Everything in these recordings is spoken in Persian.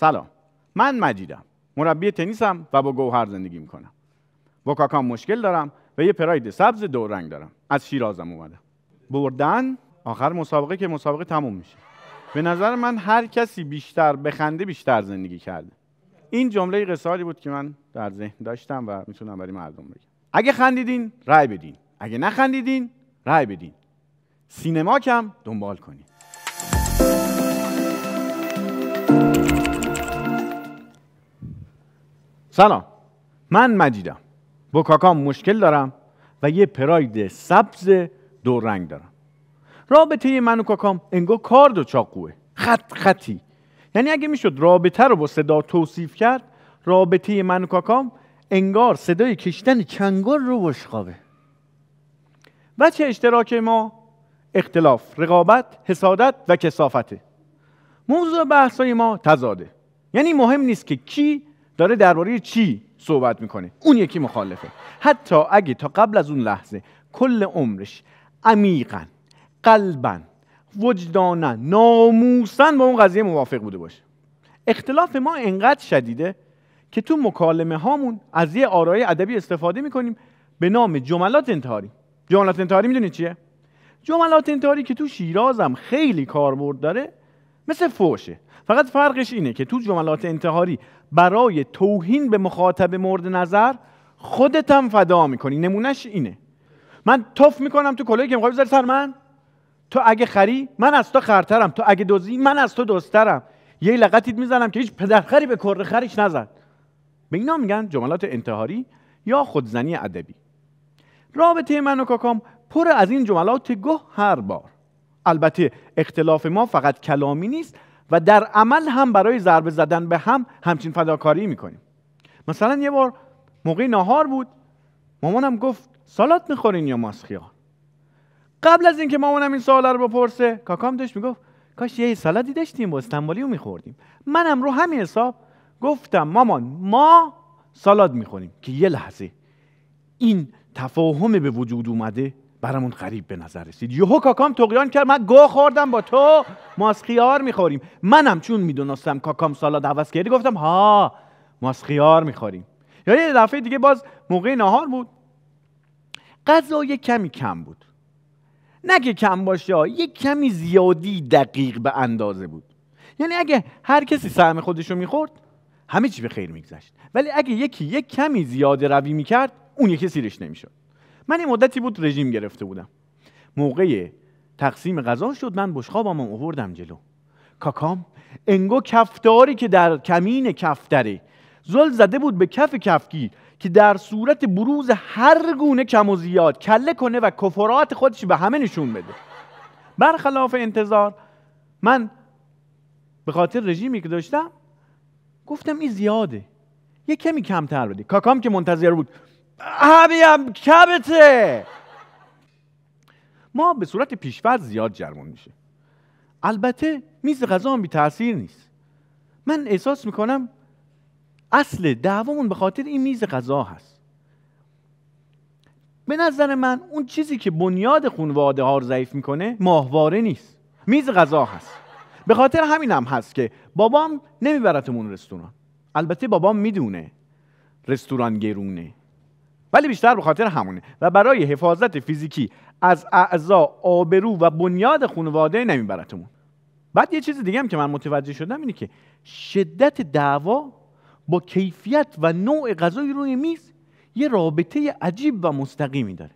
سلام من مجیدم مربی تنیسم و با گوهر زندگی میکنم با کاکام مشکل دارم و یه پراید سبز دو رنگ دارم از شیرازم اومدم بردن آخر مسابقه که مسابقه تموم میشه به نظر من هر کسی بیشتر بخنده بیشتر زندگی کرده این جمله قصاری بود که من در ذهن داشتم و میتونم برای مردم بگم اگه خندیدین رای بدین اگه نخندیدین رای بدین سینما کم دنبال کنید سلام من مجیدم با کاکام مشکل دارم و یه پراید سبز دو رنگ دارم رابطه من و کاکام انگار کارد و چاقوه خط خطی یعنی اگه میشد رابطه رو با صدا توصیف کرد رابطه من و کاکام انگار صدای کشتن چنگال رو بشقابه وچه اشتراک ما اختلاف رقابت حسادت و کسافته موضوع بحثای ما تزاده یعنی مهم نیست که کی داره درباره چی صحبت میکنه اون یکی مخالفه حتی اگه تا قبل از اون لحظه کل عمرش عمیقا قلبا وجدانا ناموسا با اون قضیه موافق بوده باشه اختلاف ما انقدر شدیده که تو مکالمه هامون از یه آرای ادبی استفاده میکنیم به نام جملات انتحاری جملات انتحاری میدونید چیه جملات انتحاری که تو شیرازم خیلی کاربرد داره مثل فوشه فقط فرقش اینه که تو جملات انتحاری برای توهین به مخاطب مورد نظر خودت هم فدا میکنی نمونهش اینه من توف میکنم تو کلاهی که میخوای بذاری سر من تو اگه خری من از تو خرترم تو اگه دزدی من از تو دوسترم یه لغتیت میزنم که هیچ پدرخری به کره خریش نزد به اینا میگن جملات انتحاری یا خودزنی ادبی رابطه من و کاکام پر از این جملات گه هر بار البته اختلاف ما فقط کلامی نیست و در عمل هم برای ضربه زدن به هم همچین فداکاری میکنیم مثلا یه بار موقع نهار بود مامانم گفت سالات میخورین یا ماسخیا؟ قبل از اینکه مامانم این سوال رو بپرسه کاکام داشت میگفت کاش یه سالادی داشتیم با رو میخوردیم منم رو همین حساب گفتم مامان ما سالاد میخوریم که یه لحظه این تفاهم به وجود اومده برامون غریب به نظر رسید یهو کاکام تقیان کرد من گو خوردم با تو خیار میخوریم منم چون میدونستم کاکام سالاد عوض کردی گفتم ها خیار میخوریم یا یعنی یه دفعه دیگه باز موقع نهار بود غذا یه کمی کم بود نه که کم باشه یه کمی زیادی دقیق به اندازه بود یعنی اگه هر کسی سهم خودش رو میخورد همه چی به خیر میگذشت ولی اگه یکی یک کمی زیاده روی میکرد اون یکی سیرش نمیشد من این مدتی بود رژیم گرفته بودم موقع تقسیم غذا شد من بشقابم اووردم جلو کاکام انگو کفتاری که در کمین کفتره زل زده بود به کف کفگیر که در صورت بروز هر گونه کم و زیاد کله کنه و کفرات خودش به همه نشون بده برخلاف انتظار من به خاطر رژیمی که داشتم گفتم این زیاده یه کمی کمتر بده کاکام که منتظر بود همین هم ما به صورت پیشفرد زیاد جرمان میشه البته میز غذا هم بی تاثیر نیست من احساس میکنم اصل دعوامون به خاطر این میز غذا هست به نظر من اون چیزی که بنیاد خونواده ها رو ضعیف میکنه ماهواره نیست میز غذا هست به خاطر همین هم هست که بابام نمیبرتمون رستوران البته بابام میدونه رستوران گرونه ولی بیشتر به خاطر همونه و برای حفاظت فیزیکی از اعضا آبرو و بنیاد خانواده نمیبرتمون بعد یه چیز دیگه هم که من متوجه شدم اینه که شدت دعوا با کیفیت و نوع غذای روی میز یه رابطه عجیب و مستقیمی داره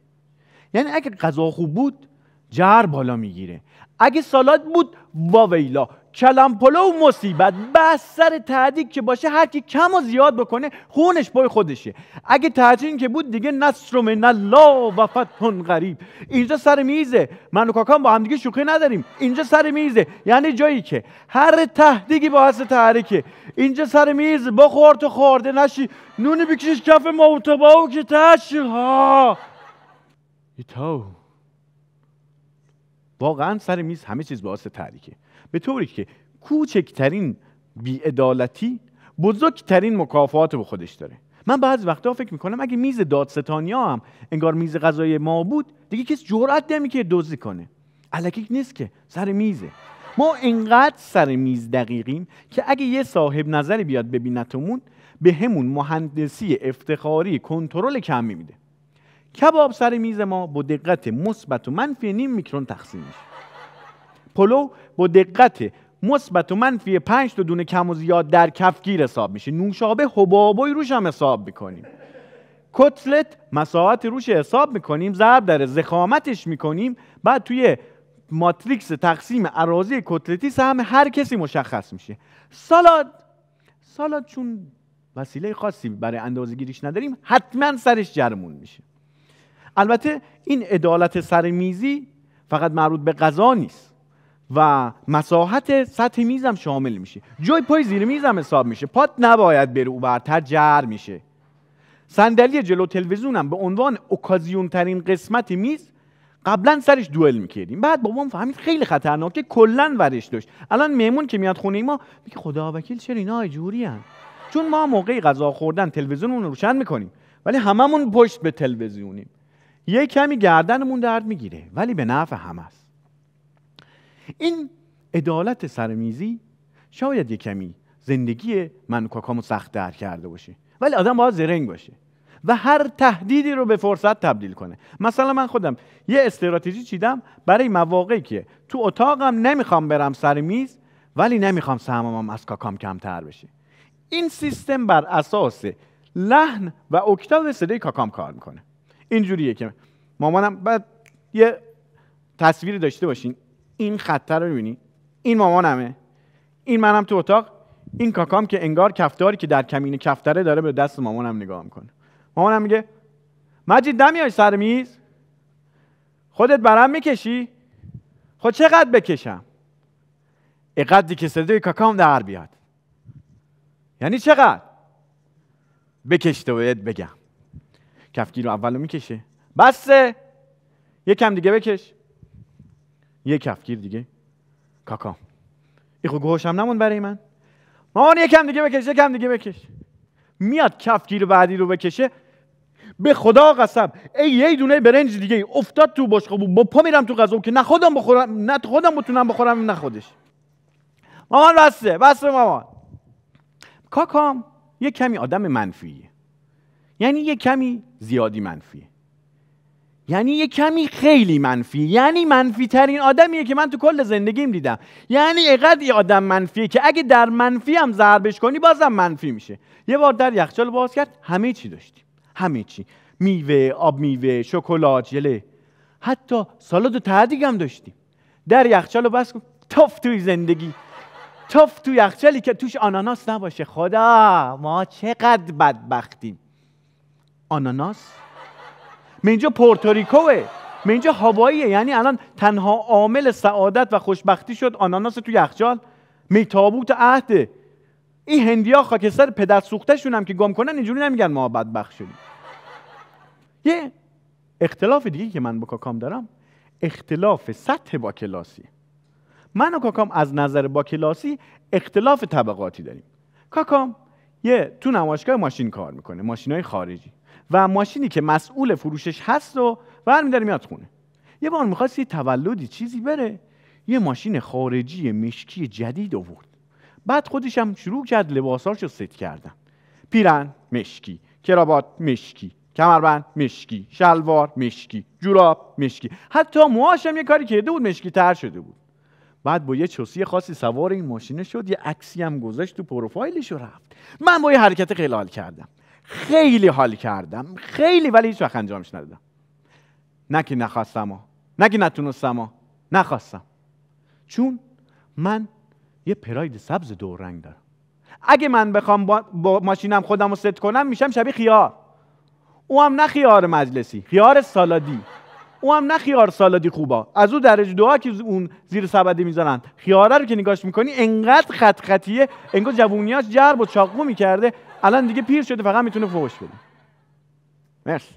یعنی اگه غذا خوب بود جر بالا میگیره اگه سالاد بود واویلا کلم پلو و مصیبت بس سر تعدیق که باشه هر کی کم و زیاد بکنه خونش پای خودشه اگه تعجین که بود دیگه نصر من الله و فتح غریب اینجا سر میزه من و کاکام با همدیگه شوخی نداریم اینجا سر میزه یعنی جایی که هر تهدیگی با حس تحریکه اینجا سر میز با خورت و خورده نشی نونی بکشش کف موتباو که تشیل ها واقعا سر میز همه چیز باعث تحریکه به طوری که کوچکترین بیعدالتی بزرگترین مکافات به خودش داره من بعض وقتا فکر میکنم اگه میز دادستانیا هم انگار میز غذای ما بود دیگه کسی جرأت که دزدی کنه علکی نیست که سر میزه ما انقدر سر میز دقیقیم که اگه یه صاحب نظری بیاد ببینتمون به همون مهندسی افتخاری کنترل کم میده کباب سر میز ما با دقت مثبت و منفی نیم میکرون تقسیم میشه پلو با دقت مثبت و منفی 5 تا دونه کم و زیاد در کفگیر حساب میشه نوشابه حبابوی روش هم حساب میکنیم کتلت مساحت روش حساب میکنیم ضرب در زخامتش میکنیم بعد توی ماتریکس تقسیم عراضی کتلتی سهم هر کسی مشخص میشه سالاد سالاد چون وسیله خاصی برای اندازه گیریش نداریم حتما سرش جرمون میشه البته این عدالت میزی فقط مربوط به غذا نیست و مساحت سطح میزم شامل میشه جای پای زیر میزم حساب میشه پات نباید بره او برتر جر میشه صندلی جلو تلویزیونم به عنوان اوکازیون ترین قسمت میز قبلا سرش دوئل میکردیم بعد بابام فهمید خیلی خطرناکه کلا ورش داشت الان میمون که میاد خونه ما میگه خدا وکیل چرا اینا جوری هن؟ چون ما موقعی غذا خوردن تلویزیونمون روشن میکنیم ولی هممون پشت به تلویزیونیم یه کمی گردنمون درد میگیره ولی به نفع هم است این عدالت سرمیزی شاید یه کمی زندگی من کاکامو سخت در کرده باشه ولی آدم باید زرنگ باشه و هر تهدیدی رو به فرصت تبدیل کنه مثلا من خودم یه استراتژی چیدم برای مواقعی که تو اتاقم نمیخوام برم سر میز ولی نمیخوام سهمم از کاکام کمتر بشه این سیستم بر اساس لحن و اکتاب صدای کاکام کار میکنه اینجوریه که مامانم بعد یه تصویری داشته باشین این خطر رو این مامانمه این منم تو اتاق این کاکام که انگار کفتاری که در کمین کفتره داره به دست مامانم نگاه میکنه مامانم میگه مجید نمیای سر میز خودت برم میکشی خود خب چقدر بکشم اقدری که صدای کاکام در بیاد یعنی چقدر بکشته و بگم کفگیر اولو میکشه بسه کم دیگه بکش یه کفگیر دیگه کاکا ایخو هم نمون برای من مامان کم دیگه بکش کم دیگه بکش میاد کفگیر بعدی رو بکشه به خدا قسم ای یه دونه برنج دیگه افتاد تو خب با پا میرم تو غذا که نه خودم بخورم نه خودم بتونم بخورم نه خودش مامان بسته بسته مامان کاکام یه کمی آدم منفیه یعنی یه کمی زیادی منفیه یعنی یه کمی خیلی منفی یعنی منفی ترین آدمیه که من تو کل زندگیم دیدم یعنی اقدر یه آدم منفیه که اگه در منفی هم ضربش کنی بازم منفی میشه یه بار در یخچال باز کرد همه چی داشتیم همه چی میوه آب میوه شکلات ژله حتی سالاد و تعدیق هم داشتیم در یخچال باز کن توی زندگی تف توی یخچالی که توش آناناس نباشه خدا ما چقدر بدبختیم آناناس من اینجا پورتوریکوه می اینجا هاواییه یعنی الان تنها عامل سعادت و خوشبختی شد آناناس تو یخچال می تابوت عهده این هندیا خاکستر پدر سوخته هم که گم کنن اینجوری نمیگن ما بدبخت شدیم یه اختلاف دیگه که من با کاکام دارم اختلاف سطح با کلاسی من و کاکام از نظر با کلاسی اختلاف طبقاتی داریم کاکام یه تو نمایشگاه ماشین کار میکنه ماشین های خارجی و ماشینی که مسئول فروشش هست و داره میاد خونه یه بار میخواست یه تولدی چیزی بره یه ماشین خارجی مشکی جدید آورد بعد خودش هم شروع کرد لباساش رو ست کردن پیرن مشکی کرابات مشکی کمربند مشکی شلوار مشکی جوراب مشکی حتی موهاش هم یه کاری کرده بود مشکی تر شده بود بعد با یه چوسی خاصی سوار این ماشینه شد یه عکسی هم گذاشت تو پروفایلش و رفت من با یه حرکت خیلی حال کردم خیلی حال کردم خیلی ولی هیچ وقت انجامش ندادم نه که نخواستم ها نه نتونستم ها نخواستم چون من یه پراید سبز دور رنگ دارم اگه من بخوام با, ماشینم خودم رو ست کنم میشم شبیه خیار او هم نه خیار مجلسی خیار سالادی او هم نه خیار سالادی خوبا از او درجه دوها که اون زیر سبده میذارن خیاره رو که نگاش میکنی انقدر خط خطیه انگار جوونیاش جرب و چاقو میکرده الان دیگه پیر شده فقط میتونه فوش بده مرسی